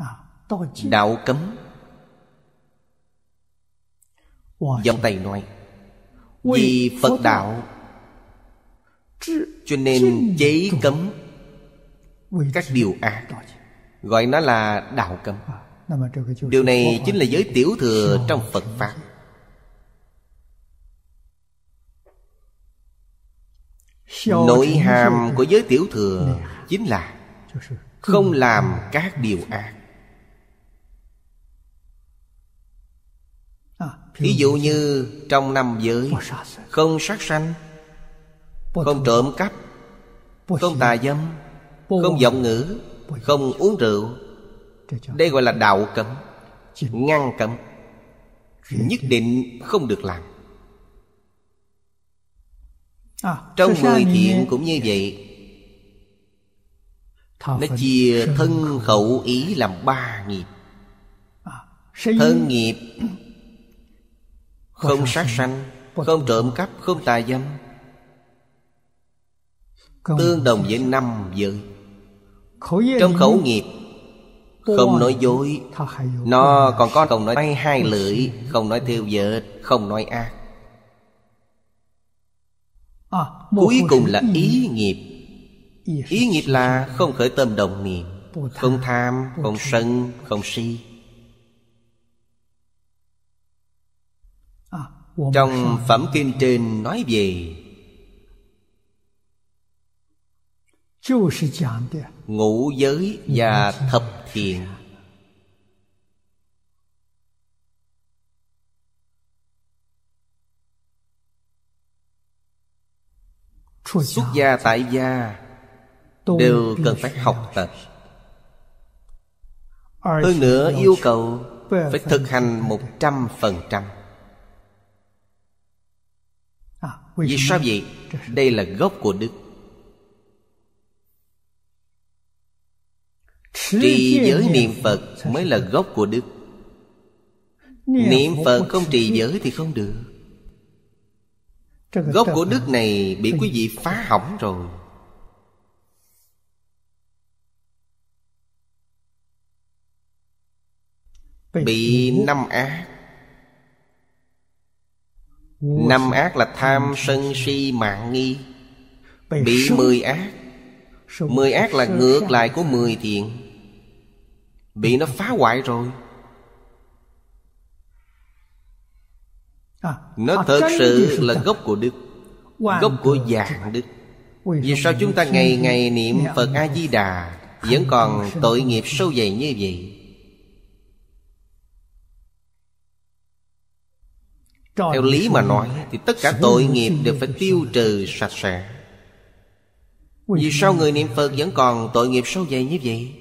À, đạo cấm dòng tây nói vì phật đạo cho nên chế cấm các điều ác gọi nó là đạo cấm à, điều này chính là giới tiểu thừa trong phật pháp nội hàm của giới tiểu thừa chính là không làm các điều ác Ví dụ như trong năm giới Không sát sanh Không trộm cắp Không tà dâm Không giọng ngữ Không uống rượu Đây gọi là đạo cấm Ngăn cấm Nhất định không được làm à, Trong mười thiện cũng như dạ. vậy Nó chia thân khẩu ý làm ba nghiệp à, Thân nghiệp không sát sanh Không trộm cắp Không tà dâm Tương đồng với năm giới Trong khẩu nghiệp Không nói dối Nó còn có không nói hai hai lưỡi Không nói thiêu dệt Không nói ác à, Cuối cùng là ý nghiệp Ý nghiệp là không khởi tâm đồng niệm Không tham, không sân, không si Trong Phẩm Kinh trên nói về Ngũ giới và thập thiện Xuất gia tại gia Đều cần phải học tập Hơn nữa yêu cầu Phải thực hành một trăm phần trăm Vì sao vậy? Đây là gốc của đức Trì giới niệm Phật mới là gốc của đức Niệm Phật không trì giới thì không được Gốc của đức này bị quý vị phá hỏng rồi Bị năm ác Năm ác là tham sân si mạng nghi Bị mười ác Mười ác là ngược lại của mười thiện Bị nó phá hoại rồi à, Nó à, thật sự là gốc của đức Gốc của dạng đức Vì sao chúng ta ngày ngày niệm Phật A-di-đà Vẫn còn tội nghiệp sâu dày như vậy theo lý mà nói thì tất cả tội nghiệp đều phải tiêu trừ sạch sẽ vì sao người niệm phật vẫn còn tội nghiệp sâu dày như vậy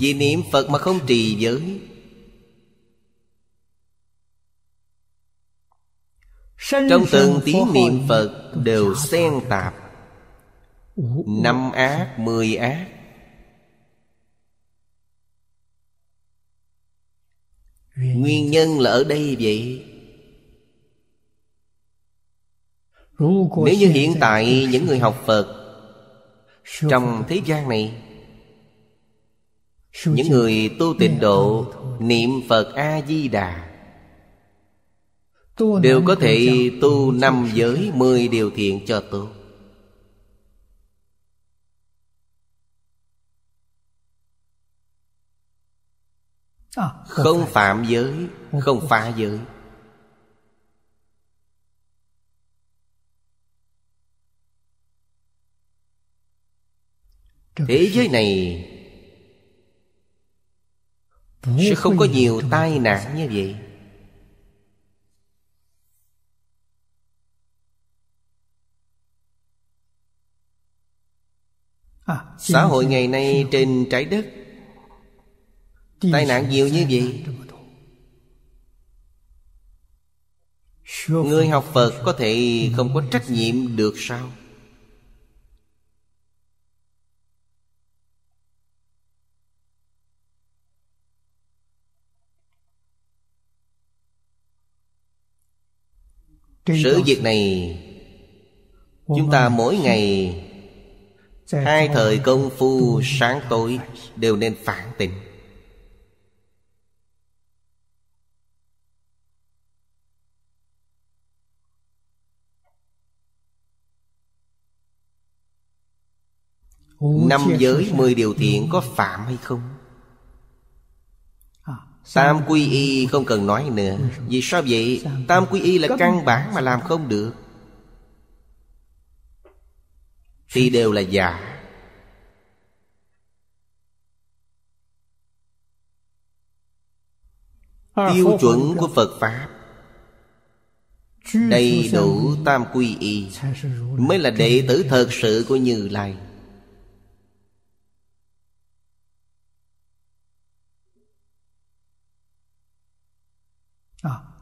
vì niệm phật mà không trì giới trong từng tiếng niệm phật đều xen tạp năm ác mười ác Nguyên nhân là ở đây vậy Nếu như hiện tại những người học Phật Trong thế gian này Những người tu tịnh độ Niệm Phật A-di-đà Đều có thể tu năm giới mười điều thiện cho tu à, Không phạm giới Không phá giới thế giới này sẽ không có nhiều à, tai nạn như vậy xã hội ngày nay trên trái đất tai nạn nhiều như vậy người học phật có thể không có trách nhiệm được sao Sự việc này Chúng ta mỗi ngày Hai thời công phu sáng tối Đều nên phản tỉnh Năm giới mười điều thiện có phạm hay không Tam quy y không cần nói nữa Vì sao vậy? Tam quy y là căn bản mà làm không được Thì đều là giả Tiêu chuẩn của Phật Pháp Đầy đủ tam quy y Mới là đệ tử thật sự của Như Lai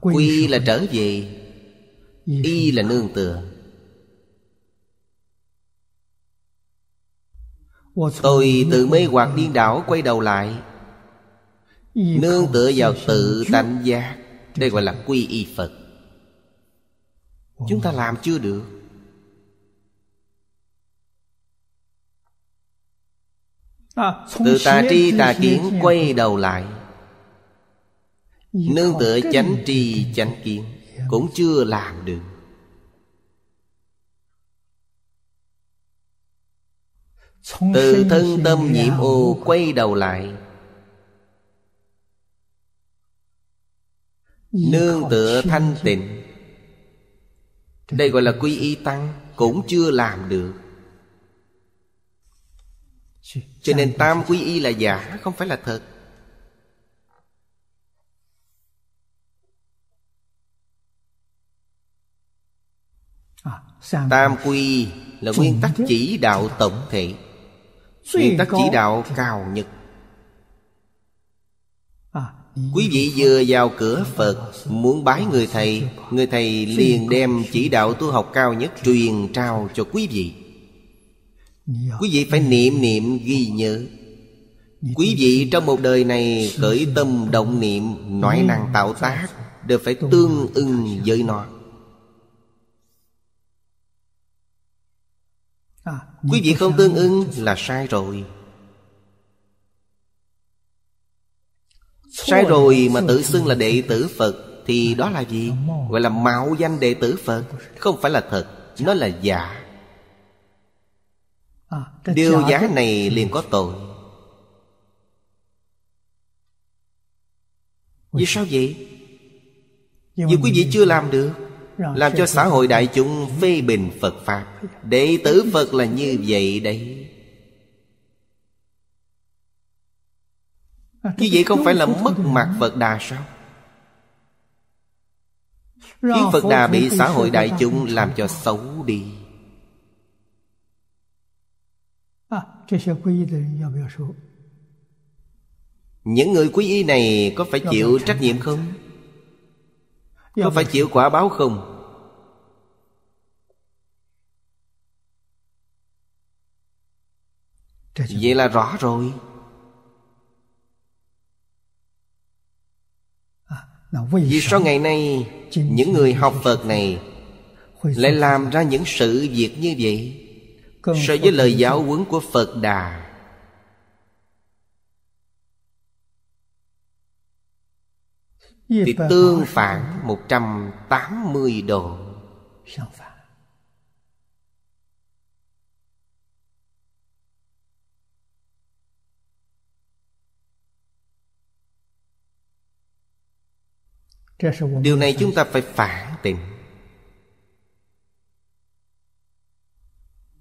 quy là trở về y là nương tựa tôi từ mê hoặc điên đảo quay đầu lại nương tựa vào tự tánh giác đây gọi là quy y phật chúng ta làm chưa được à, từ tà tri tà kiến quay đầu lại Nương tựa chánh tri chánh kiến Cũng chưa làm được Từ thân tâm nhiễm ô quay đầu lại Nương tựa thanh tịnh Đây gọi là quy y tăng Cũng chưa làm được Cho nên tam quy y là giả Không phải là thật Tam quy là nguyên tắc chỉ đạo tổng thể Nguyên tắc chỉ đạo cao nhất à, Quý vị vừa vào cửa Phật Muốn bái người thầy Người thầy liền đem chỉ đạo tu học cao nhất Truyền trao cho quý vị dạ. Quý vị phải niệm niệm ghi nhớ dạ, Quý dạ. vị trong một đời này cởi tâm động niệm Nói năng tạo tác Đều phải tương ưng với nó Quý vị không tương ưng là sai rồi Sai rồi mà tự xưng là đệ tử Phật Thì đó là gì? Gọi là mạo danh đệ tử Phật Không phải là thật Nó là giả Điều giả này liền có tội Vì sao vậy? Vì quý vị chưa làm được làm cho xã hội đại chúng phê bình Phật Pháp Đệ tử Phật là như vậy đấy à, Như vậy không phải là mất mặt Phật Đà sao Khiến Phật Đà bị xã hội đại chúng làm cho xấu đi à, Những người quý y này có phải chịu trách nhiệm không? Có dạ, phải dạ. chịu quả báo không? Dạ, vậy là rõ rồi à, Vì sao ngày nay Những người học Phật này Lại làm ra những sự việc như vậy So với lời giáo huấn của Phật Đà Thì tương phản 180 độ Điều này chúng ta phải phản tỉnh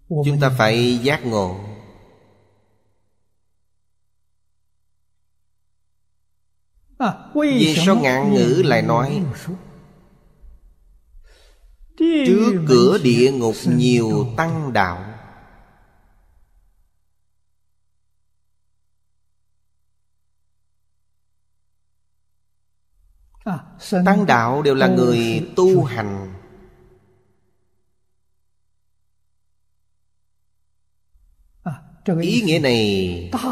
Chúng ta phải giác ngộ À, vì sao ngạn ngữ lại nói Trước cửa địa ngục nhiều tăng đạo à, Tăng đạo đều là người tu hành à, Ý nghĩa này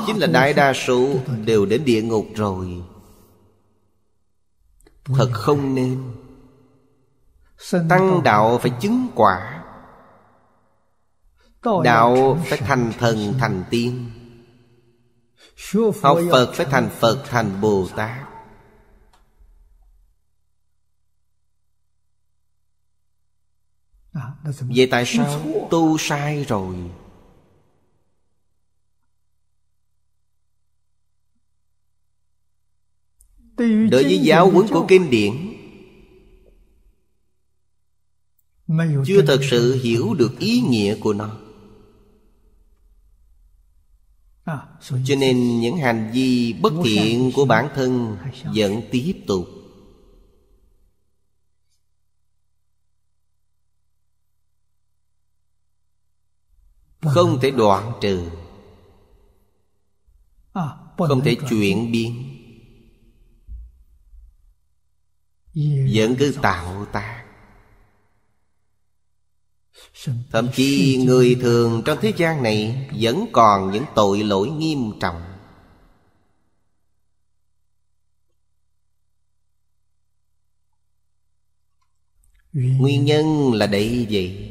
Chính là đại đa số đều đến địa ngục rồi Thật không nên Tăng đạo phải chứng quả Đạo phải thành thần thành tiên Học Phật phải thành Phật thành Bồ Tát à, Vậy tại sao tu sai rồi đối với giáo huấn của kinh điển chưa thật sự hiểu được ý nghĩa của nó à, cho nên những hành vi bất thiện của bản thân vẫn tiếp tục không thể đoạn trừ à, không thể chuyển biến vẫn cứ tạo tác thậm chí người thường trong thế gian này vẫn còn những tội lỗi nghiêm trọng nguyên nhân là để vậy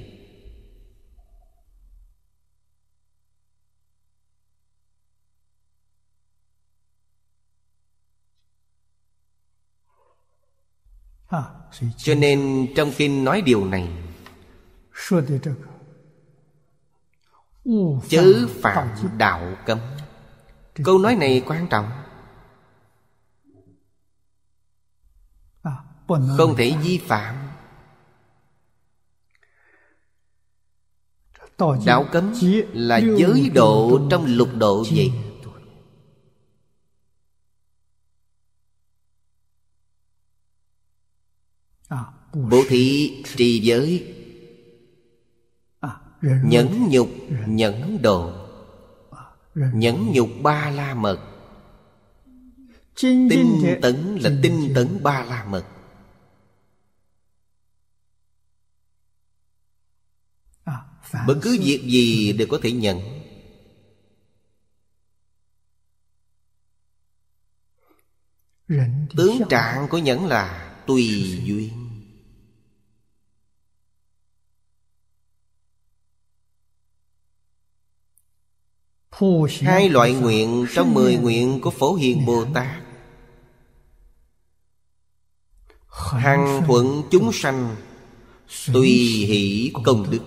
Cho nên trong kinh nói điều này Chớ phạm đạo cấm Câu nói này quan trọng Không thể vi phạm Đạo cấm là giới độ trong lục độ vậy bố thí trì giới nhẫn nhục nhẫn độ nhẫn nhục ba la mật tinh tấn là tinh tấn ba la mật bất cứ việc gì đều có thể nhận tướng trạng của nhẫn là tùy duyên Hai loại nguyện trong mười nguyện của Phổ Hiền Bồ Tát Hằng thuận chúng sanh Tùy hỷ công đức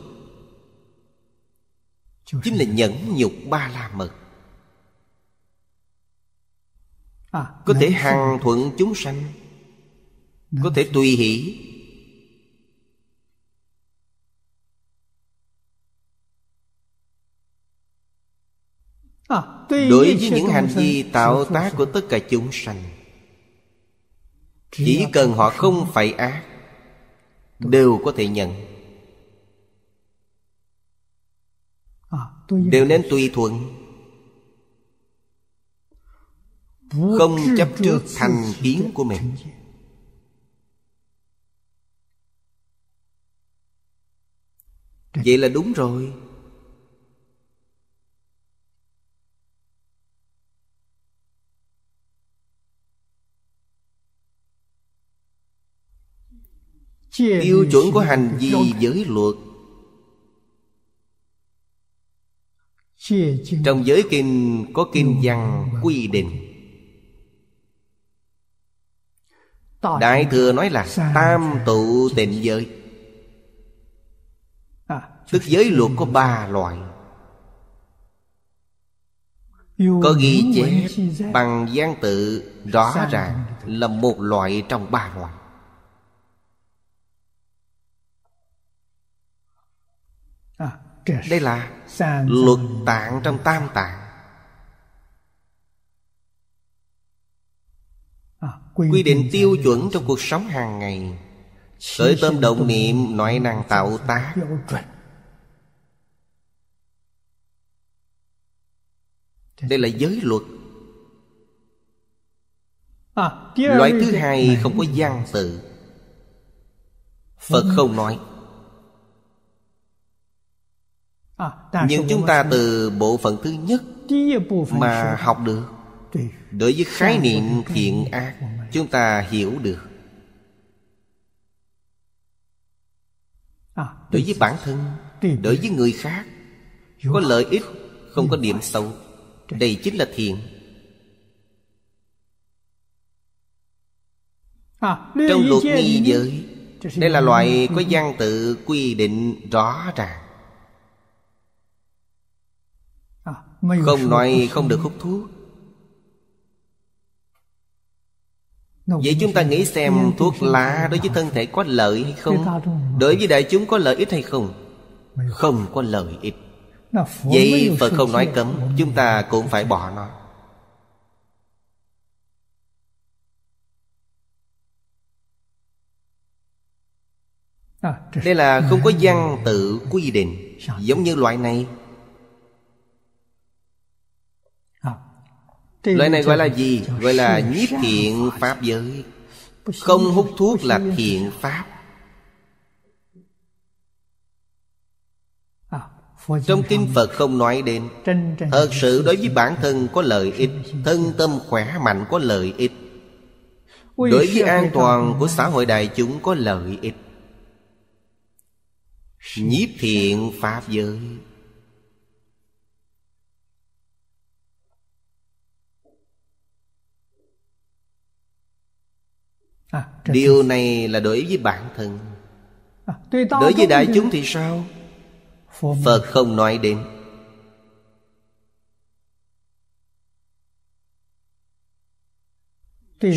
Chính là nhẫn nhục ba la mật à, Có thể hằng thuận chúng sanh Có thể tùy hỷ Đối với những hành vi tạo tác của tất cả chúng sanh Chỉ cần họ không phải ác Đều có thể nhận à, Đều nên tùy thuận Không chấp trước thành kiến của mình Vậy là đúng rồi tiêu chuẩn của hành vi giới luật trong giới kinh có kinh văn quy định đại thừa nói là tam tụ tịnh giới à, tức giới luật có ba loại có ghi chép bằng văn tự rõ ràng là một loại trong ba loại đây là luật tạng trong tam tạng à, quy định tiêu chuẩn trong cuộc sống hàng ngày khởi tâm động niệm nội năng tạo tác đây là giới luật à, loại thứ hai không có gian tự phật không nói nhưng chúng ta từ bộ phận thứ nhất mà học được đối với khái niệm thiện ác chúng ta hiểu được đối với bản thân đối với người khác có lợi ích không có điểm xấu đây chính là thiện à, trong luật nghi giới đây là loại có văn tự quy định rõ ràng Không nói không được hút thuốc Vậy chúng ta nghĩ xem thuốc lá đối với thân thể có lợi hay không Đối với đại chúng có lợi ích hay không Không có lợi ích Vậy Phật không nói cấm Chúng ta cũng phải bỏ nó à, Đây là không có văn tự quy định Giống như loại này Loại này gọi là gì? Gọi là nhiếp thiện pháp giới Không hút thuốc là thiện pháp Trong kinh Phật không nói đến Thật sự đối với bản thân có lợi ích Thân tâm khỏe mạnh có lợi ích Đối với an toàn của xã hội đại chúng có lợi ích Nhiếp thiện Pháp giới À, điều này là đối với bản thân à, đối với đại chúng thì sao phật không nói đến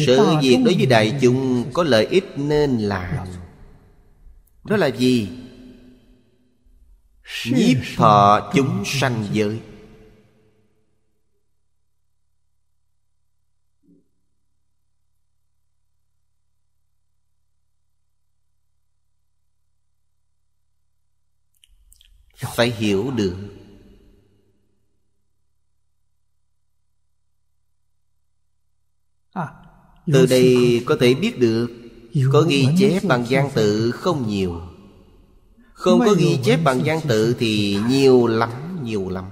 sự việc đối với đại chúng có lợi ích nên làm dạ đó là gì nhiếp thọ chúng sanh giới phải hiểu được à, từ đây có thể biết được có ghi chép bằng gian tự không nhiều không có ghi chép bằng gian tự thì nhiều lắm nhiều lắm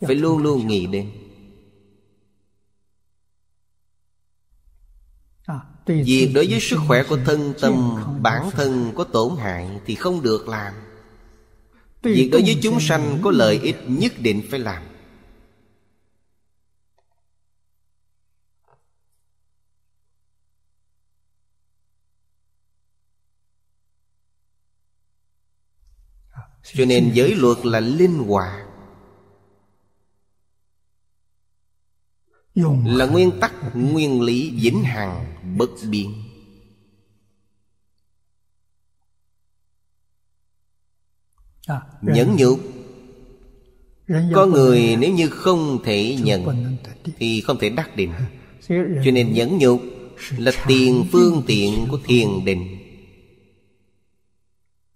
dạ, phải luôn dạ. luôn nghĩ đến à, việc đối với sức khỏe của thân tâm bản thân có tổn hại thì không được làm Việc đối với chúng sanh có lợi ích nhất định phải làm à, Cho nên giới luật là linh hoạt Là nguyên tắc, nguyên lý vĩnh hằng, bất biến Dạ, nhẫn dạ, dạ. nhục có người nếu như không thể nhận thì không thể đắc định cho nên nhẫn nhục là tiền phương tiện của thiền định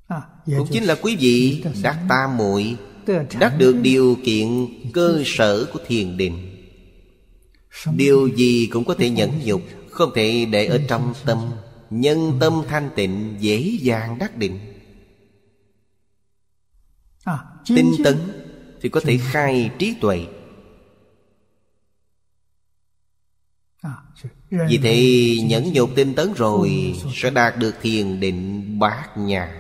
à, cũng chính là quý vị đắc ta muội đắc được điều kiện cơ sở của thiền định điều gì cũng có thể nhẫn nhục không thể để ở trong tâm nhân tâm thanh tịnh dễ dàng đắc định tinh tấn thì có thể khai trí tuệ à, vì thế nhẫn nhục tinh tấn rồi sẽ đạt được thiền định bát nhã